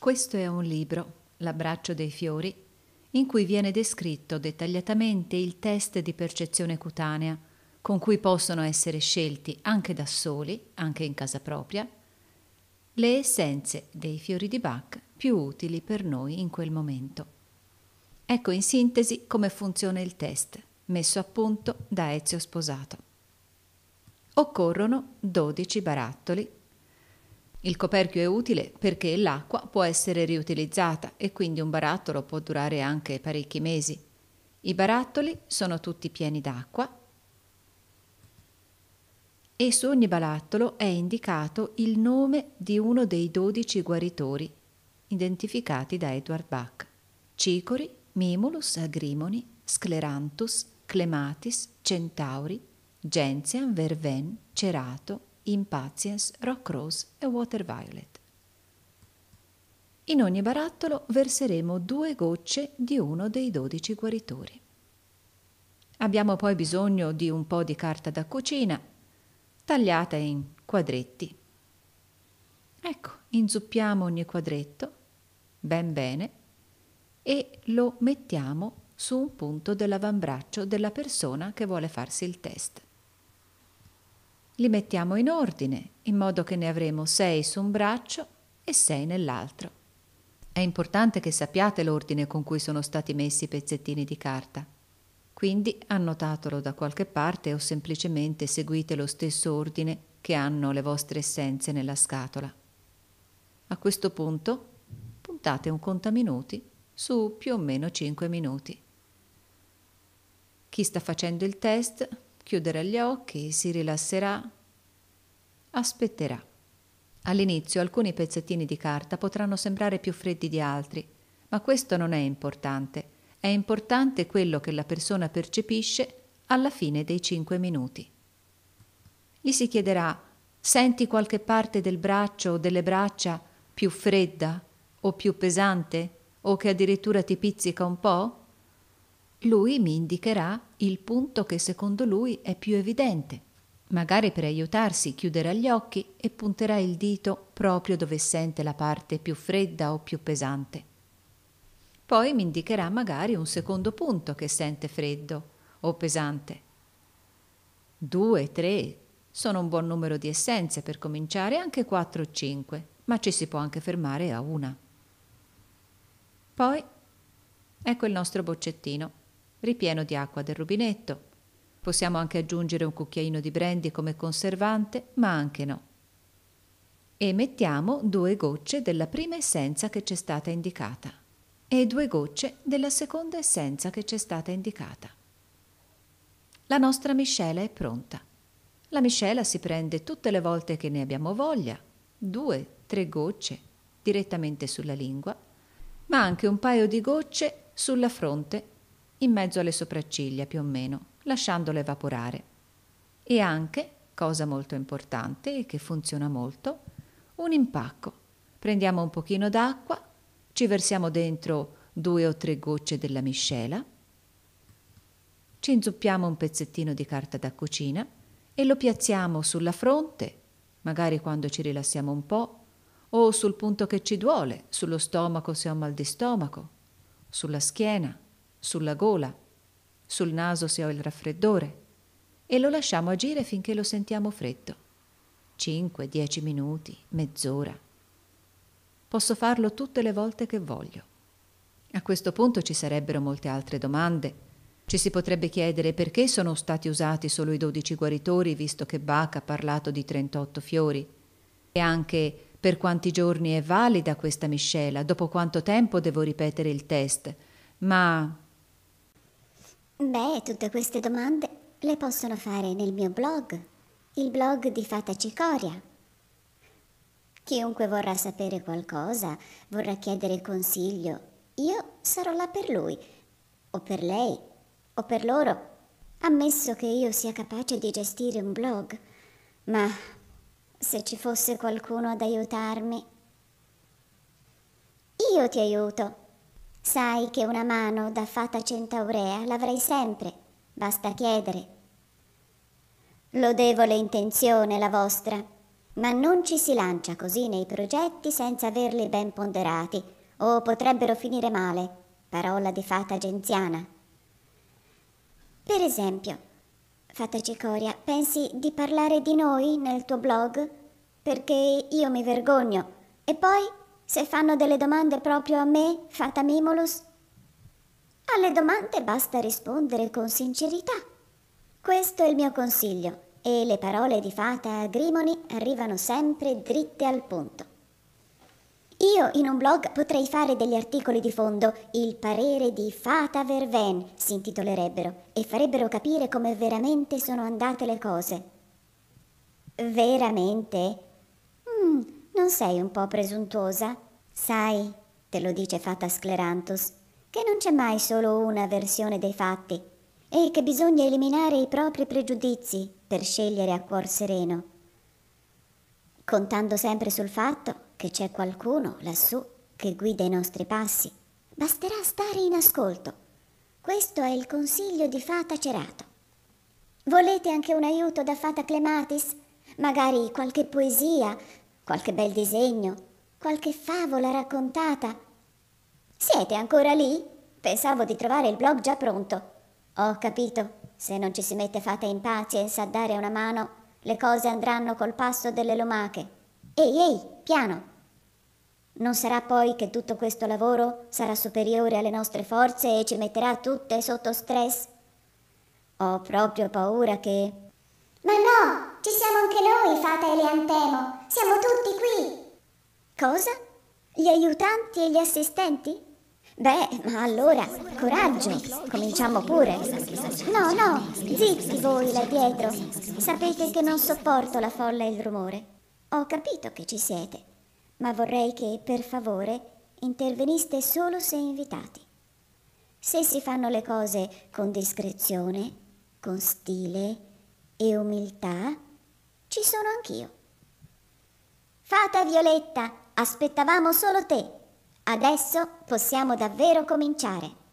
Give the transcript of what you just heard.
Questo è un libro, L'abbraccio dei fiori, in cui viene descritto dettagliatamente il test di percezione cutanea, con cui possono essere scelti anche da soli, anche in casa propria, le essenze dei fiori di Bach più utili per noi in quel momento. Ecco in sintesi come funziona il test, messo a punto da Ezio Sposato. Occorrono 12 barattoli il coperchio è utile perché l'acqua può essere riutilizzata e quindi un barattolo può durare anche parecchi mesi. I barattoli sono tutti pieni d'acqua e su ogni barattolo è indicato il nome di uno dei dodici guaritori identificati da Edward Bach. Cicori, Mimulus agrimoni, Sclerantus, Clematis, Centauri, Genzian, Verven, Cerato, Impatience, Rock Rose e Water Violet. In ogni barattolo verseremo due gocce di uno dei dodici guaritori. Abbiamo poi bisogno di un po' di carta da cucina tagliata in quadretti. Ecco, inzuppiamo ogni quadretto ben bene e lo mettiamo su un punto dell'avambraccio della persona che vuole farsi il test. Li mettiamo in ordine, in modo che ne avremo sei su un braccio e sei nell'altro. È importante che sappiate l'ordine con cui sono stati messi i pezzettini di carta. Quindi annotatelo da qualche parte o semplicemente seguite lo stesso ordine che hanno le vostre essenze nella scatola. A questo punto puntate un contaminuti su più o meno 5 minuti. Chi sta facendo il test chiuderà gli occhi, si rilasserà, aspetterà. All'inizio alcuni pezzettini di carta potranno sembrare più freddi di altri, ma questo non è importante. È importante quello che la persona percepisce alla fine dei cinque minuti. Gli si chiederà senti qualche parte del braccio o delle braccia più fredda o più pesante o che addirittura ti pizzica un po'? Lui mi indicherà il punto che secondo lui è più evidente. Magari per aiutarsi chiuderà gli occhi e punterà il dito proprio dove sente la parte più fredda o più pesante. Poi mi indicherà magari un secondo punto che sente freddo o pesante. Due, tre, sono un buon numero di essenze per cominciare, anche quattro o cinque, ma ci si può anche fermare a una. Poi ecco il nostro boccettino ripieno di acqua del rubinetto. Possiamo anche aggiungere un cucchiaino di brandy come conservante, ma anche no. E mettiamo due gocce della prima essenza che ci è stata indicata e due gocce della seconda essenza che ci è stata indicata. La nostra miscela è pronta. La miscela si prende tutte le volte che ne abbiamo voglia, due, tre gocce direttamente sulla lingua, ma anche un paio di gocce sulla fronte in mezzo alle sopracciglia più o meno, lasciandole evaporare. E anche, cosa molto importante e che funziona molto, un impacco. Prendiamo un pochino d'acqua, ci versiamo dentro due o tre gocce della miscela, ci inzuppiamo un pezzettino di carta da cucina e lo piazziamo sulla fronte, magari quando ci rilassiamo un po', o sul punto che ci duole, sullo stomaco se ho mal di stomaco, sulla schiena sulla gola, sul naso se ho il raffreddore e lo lasciamo agire finché lo sentiamo freddo. 5-10 minuti, mezz'ora. Posso farlo tutte le volte che voglio. A questo punto ci sarebbero molte altre domande. Ci si potrebbe chiedere perché sono stati usati solo i 12 guaritori, visto che Bach ha parlato di 38 fiori, e anche per quanti giorni è valida questa miscela, dopo quanto tempo devo ripetere il test, ma Beh, tutte queste domande le possono fare nel mio blog, il blog di Fata Cicoria. Chiunque vorrà sapere qualcosa, vorrà chiedere consiglio, io sarò là per lui, o per lei, o per loro, ammesso che io sia capace di gestire un blog. Ma se ci fosse qualcuno ad aiutarmi... Io ti aiuto, Sai che una mano da fata centaurea l'avrei sempre, basta chiedere. Lodevole intenzione la vostra, ma non ci si lancia così nei progetti senza averli ben ponderati, o potrebbero finire male, parola di fata genziana. Per esempio, fata cicoria, pensi di parlare di noi nel tuo blog? Perché io mi vergogno e poi se fanno delle domande proprio a me, fata Mimolus, alle domande basta rispondere con sincerità. Questo è il mio consiglio e le parole di Fata Grimoni arrivano sempre dritte al punto. Io in un blog potrei fare degli articoli di fondo, il parere di Fata Verven si intitolerebbero e farebbero capire come veramente sono andate le cose. Veramente? Non sei un po' presuntuosa? Sai, te lo dice Fata Sclerantus, che non c'è mai solo una versione dei fatti e che bisogna eliminare i propri pregiudizi per scegliere a cuor sereno, contando sempre sul fatto che c'è qualcuno lassù che guida i nostri passi. Basterà stare in ascolto. Questo è il consiglio di Fata Cerato. Volete anche un aiuto da Fata Clematis? Magari qualche poesia qualche bel disegno, qualche favola raccontata. Siete ancora lì? Pensavo di trovare il blog già pronto. Ho capito, se non ci si mette fate in pazienza a dare una mano, le cose andranno col passo delle lumache. Ehi, ehi, piano! Non sarà poi che tutto questo lavoro sarà superiore alle nostre forze e ci metterà tutte sotto stress? Ho proprio paura che... Ma no, ci siamo anche noi, Fata e Leantemo. Siamo tutti qui. Cosa? Gli aiutanti e gli assistenti? Beh, ma allora, coraggio, cominciamo pure. No, no, zitti voi là dietro. Sapete che non sopporto la folla e il rumore. Ho capito che ci siete, ma vorrei che, per favore, interveniste solo se invitati. Se si fanno le cose con discrezione, con stile, e umiltà ci sono anch'io. Fata Violetta, aspettavamo solo te. Adesso possiamo davvero cominciare.